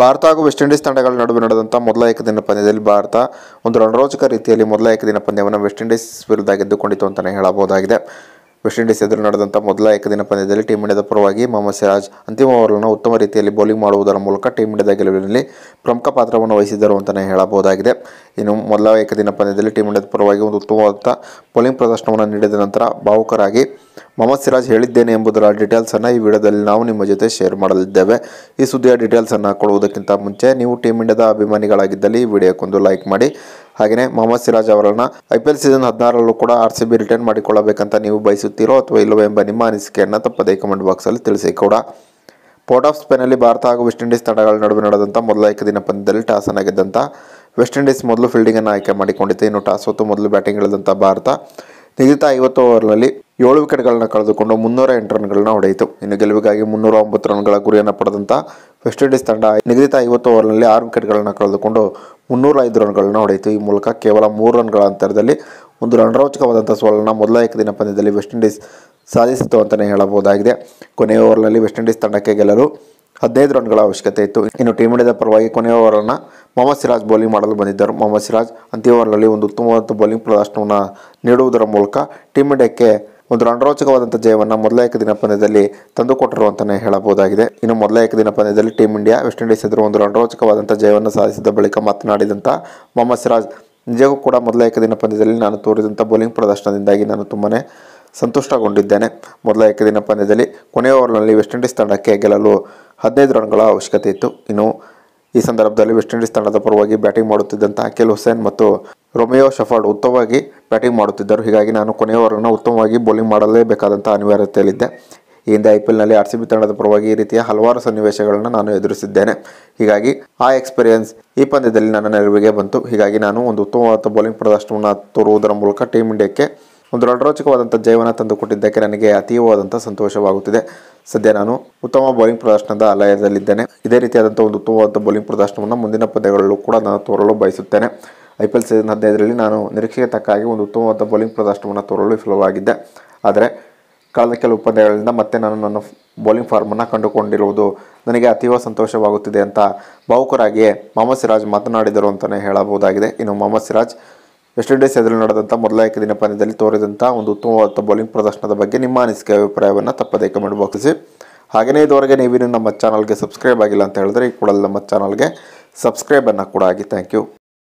ಭಾರತ ಹಾಗೂ West Indies ತಂಡಗಳ ನಡುವೆ ನಡೆದಂಥ ಮೊದಲ ಏಕದಿನ ಪಂದ್ಯದಲ್ಲಿ ಭಾರತ ಒಂದು ರಣರೋಚಕ ರೀತಿಯಲ್ಲಿ ಮೊದಲ ಏಕದಿನ ಪಂದ್ಯವನ್ನು ವೆಸ್ಟ್ ಇಂಡೀಸ್ ವಿರುದ್ಧ ಗೆದ್ದುಕೊಂಡಿತು ಅಂತಲೇ ಹೇಳಬಹುದಾಗಿದೆ ವೆಸ್ಟ್ ಇಂಡೀಸ್ ಎದುರು ನಡೆದಂಥ ಮೊದಲ ಏಕದಿನ ಪಂದ್ಯದಲ್ಲಿ ಟೀಮ್ ಇಂಡಿಯಾದ ಪರವಾಗಿ ಮೊಹಮ್ಮದ್ ಸಿರಾಜ್ ಅಂತಿಮ ಓವರ್ಗಳನ್ನು ಉತ್ತಮ ರೀತಿಯಲ್ಲಿ ಬೌಲಿಂಗ್ ಮಾಡುವುದರ ಮೂಲಕ ಟೀಮ್ ಇಂಡಿಯಾದ ಗೆಲುವಿನಲ್ಲಿ ಪ್ರಮುಖ ಪಾತ್ರವನ್ನು ವಹಿಸಿದರು ಅಂತಲೇ ಹೇಳಬಹುದಾಗಿದೆ ಇನ್ನು ಮೊದಲ ಏಕದಿನ ಪಂದ್ಯದಲ್ಲಿ ಟೀಮ್ ಇಂಡಿಯಾದ ಪರವಾಗಿ ಒಂದು ಉತ್ತಮವಾದಂಥ ಪೋಲಿಂಗ್ ಪ್ರದರ್ಶನವನ್ನು ನೀಡಿದ ನಂತರ ಭಾವುಕರಾಗಿ ಮೊಹಮ್ಮದ್ ಸಿರಾಜ್ ಹೇಳಿದ್ದೇನೆ ಎಂಬುದರ ಡೀಟೇಲ್ಸನ್ನು ಈ ವಿಡಿಯೋದಲ್ಲಿ ನಾವು ನಿಮ್ಮ ಜೊತೆ ಶೇರ್ ಮಾಡಲಿದ್ದೇವೆ ಈ ಸುದ್ದಿಯ ಡೀಟೇಲ್ಸನ್ನು ಕೊಡುವುದಕ್ಕಿಂತ ಮುಂಚೆ ನೀವು ಟೀಮ್ ಇಂಡಿಯಾದ ಅಭಿಮಾನಿಗಳಾಗಿದ್ದಲ್ಲಿ ಈ ವಿಡಿಯೋಕ್ಕೊಂದು ಲೈಕ್ ಮಾಡಿ ಹಾಗೆಯೇ ಮೊಹಮ್ಮದ್ ಸಿರಾಜ್ ಅವರನ್ನು ಐ ಪಿ ಎಲ್ ಸೀಸನ್ ಹದಿನಾರರಲ್ಲೂ ಕೂಡ ಆರ್ ಸಿ ಬಿ ರಿಟರ್ನ್ ಮಾಡಿಕೊಳ್ಳಬೇಕಂತ ನೀವು ಬಯಸುತ್ತೀರೋ ಅಥವಾ ಇಲ್ಲವೋ ಎಂಬ ನಿಮ್ಮ ಅನಿಸಿಕೆಯನ್ನು ತಪ್ಪದೇ ಕಮೆಂಟ್ ಬಾಕ್ಸಲ್ಲಿ ತಿಳಿಸಿ ಕೂಡ ಪೋರ್ಟ್ ಆಫ್ ಸ್ಪೇನಲ್ಲಿ ಭಾರತ ಹಾಗೂ ವೆಸ್ಟ್ ಇಂಡೀಸ್ ತಂಡಗಳ ನಡುವೆ ನಡೆದಂಥ ಮೊದಲ ಏಕದಿನ ಪಂದ್ಯದಲ್ಲಿ ಟಾಸನ ವೆಸ್ಟ್ ಇಂಡೀಸ್ ಮೊದಲು ಫೀಲ್ಡಿಂಗನ್ನು ಆಯ್ಕೆ ಮಾಡಿಕೊಂಡಿತ್ತು ಇನ್ನು ಟಾಸ್ ಹೊತ್ತು ಮೊದಲು ಬ್ಯಾಟಿಂಗ್ ಇಳಿದಂಥ ಭಾರತ ನಿಗದಿತ ಐವತ್ತು ಓವರ್ನಲ್ಲಿ ಏಳು ವಿಕೆಟ್ಗಳನ್ನು ಕಳೆದುಕೊಂಡು ಮುನ್ನೂರ ಎಂಟು ರನ್ಗಳನ್ನ ಹೊಡೆಯಿತು ಇನ್ನು ಗೆಲುವಿಗಾಗಿ ಮುನ್ನೂರ ಒಂಬತ್ತು ರನ್ಗಳ ಗುರಿಯನ್ನು ಪಡೆದಂಥ ವೆಸ್ಟ್ ಇಂಡೀಸ್ ತಂಡ ನಿಗದಿತ ಐವತ್ತು ಓವರ್ನಲ್ಲಿ ಆರು ವಿಕೆಟ್ಗಳನ್ನು ಕಳೆದುಕೊಂಡು ಮುನ್ನೂರ ಐದು ರನ್ಗಳನ್ನು ಹೊಡೆಯಿತು ಈ ಮೂಲಕ ಕೇವಲ ಮೂರು ರನ್ಗಳ ಅಂತರದಲ್ಲಿ ಒಂದು ರಣರೋಚಕವಾದಂಥ ಸೋಲನ್ನು ಮೊದಲ ಏಕದಿನ ಪಂದ್ಯದಲ್ಲಿ ವೆಸ್ಟ್ ಇಂಡೀಸ್ ಸಾಧಿಸಿತು ಅಂತಲೇ ಹೇಳಬಹುದಾಗಿದೆ ಕೊನೆಯ ಓವರ್ನಲ್ಲಿ ವೆಸ್ಟ್ ಇಂಡೀಸ್ ತಂಡಕ್ಕೆ ಗೆಲ್ಲಲು ಹದಿನೈದು ರನ್ಗಳ ಅವಶ್ಯಕತೆ ಇತ್ತು ಇನ್ನು ಟೀಮ್ ಇಂಡಿಯಾದ ಪರವಾಗಿ ಕೊನೆಯ ಓವರನ್ನು ಮೊಹಮ್ಮದ್ ಸಿರಾಜ್ ಬೌಲಿಂಗ್ ಮಾಡಲು ಬಂದಿದ್ದರು ಮೊಹಮ್ಮದ್ ಸಿರಾಜ್ ಅಂತಿಮ ಓವರ್ನಲ್ಲಿ ಒಂದು ಉತ್ತಮವಾದ ಬೌಲಿಂಗ್ ಪ್ರದರ್ಶನವನ್ನು ನೀಡುವುದರ ಮೂಲಕ ಟೀಮ್ ಇಂಡಿಯಾಕ್ಕೆ ಒಂದು ರಣರೋಚಕವಾದಂಥ ಜಯವನ್ನು ಮೊದಲ ಏಕದಿನ ಪಂದ್ಯದಲ್ಲಿ ತಂದುಕೊಟ್ಟರು ಅಂತಲೇ ಹೇಳಬಹುದಾಗಿದೆ ಇನ್ನು ಮೊದಲ ಏಕದಿನ ಪಂದ್ಯದಲ್ಲಿ ಟೀಮ್ ಇಂಡಿಯಾ ವೆಸ್ಟ್ ಇಂಡೀಸ್ ಎದುರು ಒಂದು ರಣರೋಚಕವಾದಂಥ ಜಯವನ್ನು ಸಾಧಿಸಿದ ಬಳಿಕ ಮಾತನಾಡಿದಂಥ ಮೊಹಮ್ಮದ್ ಸಿರಾಜ್ ನಿಜಕ್ಕೂ ಕೂಡ ಮೊದಲ ಏಕದಿನ ಪಂದ್ಯದಲ್ಲಿ ನಾನು ತೋರಿದಂಥ ಬೌಲಿಂಗ್ ಪ್ರದರ್ಶನದಿಂದಾಗಿ ನಾನು ತುಂಬನೇ ಸಂತುಷ್ಟಗೊಂಡಿದ್ದೇನೆ ಮೊದಲ ಏಕದಿನ ಪಂದ್ಯದಲ್ಲಿ ಕೊನೆಯ ಓವರ್ನಲ್ಲಿ ವೆಸ್ಟ್ ಇಂಡೀಸ್ ತಂಡಕ್ಕೆ ಗೆಲ್ಲಲು ಹದಿನೈದು ರನ್ಗಳ ಅವಶ್ಯಕತೆ ಇತ್ತು ಇನ್ನು ಈ ಸಂದರ್ಭದಲ್ಲಿ ವೆಸ್ಟ್ ಇಂಡೀಸ್ ತಂಡದ ಪರವಾಗಿ ಬ್ಯಾಟಿಂಗ್ ಮಾಡುತ್ತಿದ್ದಂತಹ ಅಖಿಲ್ ಹುಸೇನ್ ಮತ್ತು ರೊಮಿಯೋ ಶಫರ್ಡ್ ಉತ್ತಮವಾಗಿ ಬ್ಯಾಟಿಂಗ್ ಮಾಡುತ್ತಿದ್ದರು ಹೀಗಾಗಿ ನಾನು ಕೊನೆಯ ಓವರನ್ನು ಉತ್ತಮವಾಗಿ ಬೌಲಿಂಗ್ ಮಾಡಲೇಬೇಕಾದಂಥ ಅನಿವಾರ್ಯತೆಯಲ್ಲಿದ್ದೆ ಈ ಹಿಂದೆ ಐ ಪಿ ಎಲ್ನಲ್ಲಿ ಆರ್ ಸಿ ಬಿ ತಂಡದ ಪರವಾಗಿ ಈ ರೀತಿಯ ಹಲವಾರು ಸನ್ನಿವೇಶಗಳನ್ನು ನಾನು ಎದುರಿಸಿದ್ದೇನೆ ಹೀಗಾಗಿ ಆ ಎಕ್ಸ್ಪೀರಿಯನ್ಸ್ ಈ ಪಂದ್ಯದಲ್ಲಿ ನನ್ನ ನೆರವಿಗೆ ಬಂತು ಹೀಗಾಗಿ ನಾನು ಒಂದು ಉತ್ತಮವಾದ ಬೌಲಿಂಗ್ ಪ್ರದರ್ಶನವನ್ನು ತೋರುವುದರ ಮೂಲಕ ಟೀಮ್ ಇಂಡಿಯಾಕ್ಕೆ ಒಂದು ರೋಚಕವಾದಂಥ ತಂದು ತಂದುಕೊಟ್ಟಿದ್ದಕ್ಕೆ ನನಗೆ ಅತೀವವಾದಂಥ ಸಂತೋಷವಾಗುತ್ತಿದೆ ಸದ್ಯ ನಾನು ಉತ್ತಮ ಬೌಲಿಂಗ್ ಪ್ರದರ್ಶನದ ಲಯದಲ್ಲಿದ್ದೇನೆ ಇದೇ ರೀತಿಯಾದಂಥ ಒಂದು ಉತ್ತಮವಾದ ಬೌಲಿಂಗ್ ಪ್ರದರ್ಶನವನ್ನು ಮುಂದಿನ ಪದ್ಯಗಳಲ್ಲೂ ಕೂಡ ನಾನು ತೋರಲು ಬಯಸುತ್ತೇನೆ ಐ ಪಿ ಎಲ್ ಸೀಸನ್ ಹದಿನೈದರಲ್ಲಿ ನಾನು ನಿರೀಕ್ಷೆಗೆ ತಕ್ಕಾಗಿ ಒಂದು ಉತ್ತಮವಾದ ಬೌಲಿಂಗ್ ಪ್ರದರ್ಶನವನ್ನು ತೋರಲು ವಿಫಲವಾಗಿದ್ದೆ ಆದರೆ ಕಳೆದ ಕೆಲವು ಪಂದ್ಯಗಳಿಂದ ಮತ್ತೆ ನಾನು ನನ್ನ ಬೌಲಿಂಗ್ ಫಾರ್ಮನ್ನು ಕಂಡುಕೊಂಡಿರುವುದು ನನಗೆ ಅತೀವ ಸಂತೋಷವಾಗುತ್ತಿದೆ ಅಂತ ಭಾವುಕರಾಗಿಯೇ ಮೊಹಮ್ಮದ್ ಸಿರಾಜ್ ಮಾತನಾಡಿದರು ಅಂತಲೇ ಹೇಳಬಹುದಾಗಿದೆ ಇನ್ನು ಮೊಹಮ್ಮದ್ ಸಿರಾಜ್ ವೆಸ್ಟ್ ಇಂಡೀಸ್ ಎದುರು ನಡೆದಂಥ ಮೊದಲ ದಿನ ಪಂದ್ಯದಲ್ಲಿ ತೋರಿದಂಥ ಒಂದು ಉತ್ತಮವಾದ ಬೌಲಿಂಗ್ ಪ್ರದರ್ಶನದ ಬಗ್ಗೆ ನಿಮ್ಮ ಅನಿಸಿಕೆ ಅಭಿಪ್ರಾಯವನ್ನು ತಪ್ಪದೇ ಕಮೆಂಟ್ ಬಾಕ್ಸಿಸಿ ಹಾಗೆಯೇ ಇದುವರೆಗೆ ನೀವಿನ ನಮ್ಮ ಚಾನಲ್ಗೆ ಸಬ್ಸ್ಕ್ರೈಬ್ ಆಗಿಲ್ಲ ಅಂತ ಹೇಳಿದ್ರೆ ಈ ಕೂಡಲೇ ನಮ್ಮ ಚಾನಲ್ಗೆ ಸಬ್ಸ್ಕ್ರೈಬನ್ನು ಕೂಡ ಆಗಿ ಥ್ಯಾಂಕ್ ಯು